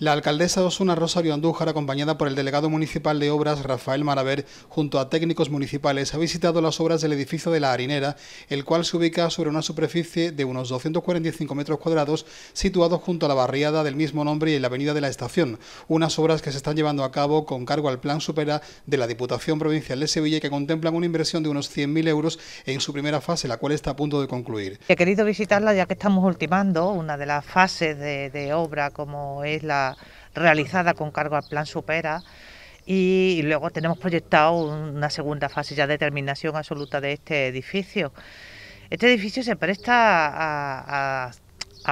La alcaldesa Osuna Rosario Andújar, acompañada por el delegado municipal de Obras Rafael Maraver, junto a técnicos municipales, ha visitado las obras del edificio de La Harinera, el cual se ubica sobre una superficie de unos 245 metros cuadrados, situado junto a la barriada del mismo nombre y en la avenida de la Estación, unas obras que se están llevando a cabo con cargo al Plan Supera de la Diputación Provincial de Sevilla y que contemplan una inversión de unos 100.000 euros en su primera fase, la cual está a punto de concluir. He querido visitarla ya que estamos ultimando una de las fases de obra como es la realizada con cargo al plan supera y luego tenemos proyectado una segunda fase ya de terminación absoluta de este edificio. Este edificio se presta a,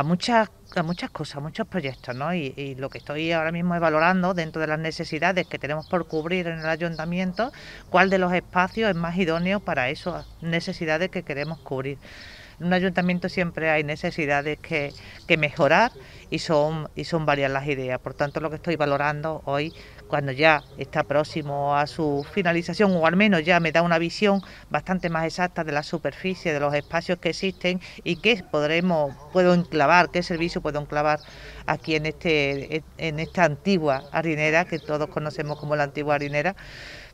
muchas muchas cosas, a muchos proyectos, ¿no? Y, lo que estoy ahora mismo es valorando dentro de las necesidades que tenemos por cubrir en el ayuntamiento, cuál de los espacios es más idóneo para esas necesidades que queremos cubrir. En un ayuntamiento siempre hay necesidades que, mejorar y son, y son varias las ideas. Por tanto, lo que estoy valorando hoy, cuando ya está próximo a su finalización, o al menos ya me da una visión bastante más exacta de la superficie, de los espacios que existen y qué podremos, puedo enclavar, qué servicio puedo enclavar aquí en, este, en esta antigua harinera que todos conocemos como la antigua harinera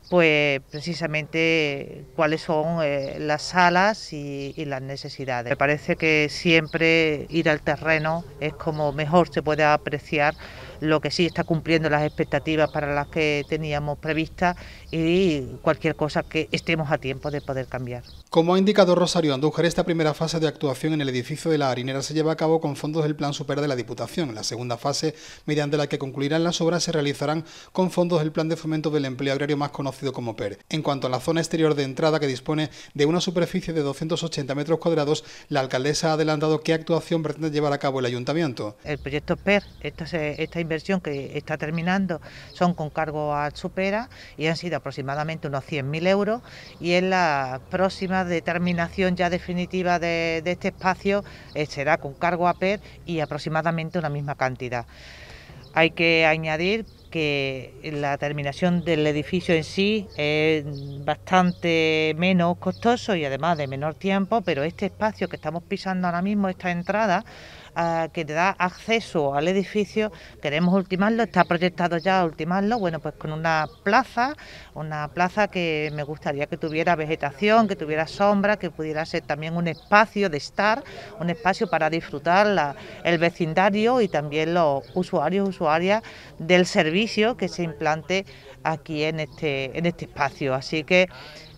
pues precisamente cuáles son eh, las salas y, las necesidades. Me parece que siempre ir al terreno es como mejor se puede apreciar lo que sí está cumpliendo las expectativas para las que teníamos previstas y cualquier cosa que estemos a tiempo de poder cambiar. Como ha indicado Rosario Andújar, esta primera fase de actuación en el edificio de la harinera se lleva a cabo con fondos del Plan Super de la Diputación. La segunda fase, mediante la que concluirán las obras, se realizarán con fondos del Plan de Fomento del Empleo Agrario más conocido como PER. En cuanto a la zona exterior de entrada, que dispone de una superficie de 280 metros cuadrados, la alcaldesa ha adelantado qué actuación pretende llevar a cabo el ayuntamiento. El proyecto PER, esta, esta inversión que está terminando son con cargo a Supera y han sido aproximadamente unos 100.000 euros y en la próxima determinación ya definitiva de, este espacio eh, será con cargo a PER y aproximadamente una misma cantidad. Hay que añadir que la terminación del edificio en sí es bastante menos costoso y además de menor tiempo, pero este espacio que estamos pisando ahora mismo, esta entrada, que te da acceso al edificio, queremos ultimarlo, está proyectado ya ultimarlo, bueno, pues con una plaza, una plaza que me gustaría que tuviera vegetación, que tuviera sombra, que pudiera ser también un espacio de estar, un espacio para disfrutar el vecindario y también los usuarios, usuarias del servicio que se implante aquí en este, en este espacio. Así que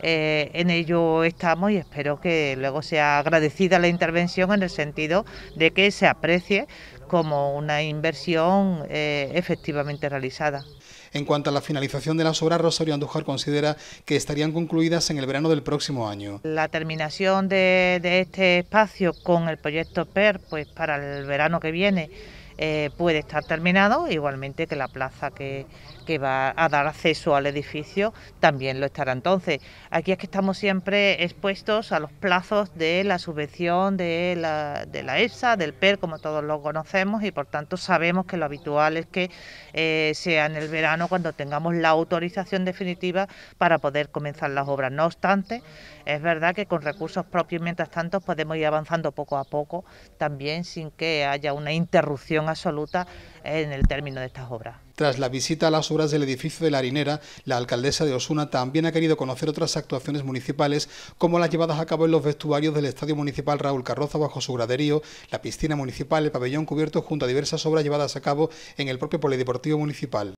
eh, en ello estamos y espero que luego sea agradecida la intervención en el sentido de que se aprecie como una inversión eh, efectivamente realizada. En cuanto a la finalización de las obras, Rosario Andújar considera que estarían concluidas en el verano del próximo año. La terminación de, de este espacio con el proyecto PER, pues para el verano que viene, eh, puede estar terminado, igualmente que la plaza que, va a dar acceso al edificio también lo estará. Entonces, aquí es que estamos siempre expuestos a los plazos de la subvención de la, de la EPSA, del PER, como todos lo conocemos, y por tanto sabemos que lo habitual es que eh, sea en el verano cuando tengamos la autorización definitiva para poder comenzar las obras. No obstante, es verdad que con recursos propios, mientras tanto, podemos ir avanzando poco a poco, también sin que haya una interrupción absoluta en el término de estas obras. Tras la visita a las obras del edificio de la Harinera, la alcaldesa de Osuna también ha querido conocer otras actuaciones municipales, como las llevadas a cabo en los vestuarios del Estadio Municipal Raúl Carroza bajo su graderío, la piscina municipal, el pabellón cubierto junto a diversas obras llevadas a cabo en el propio Polideportivo Municipal.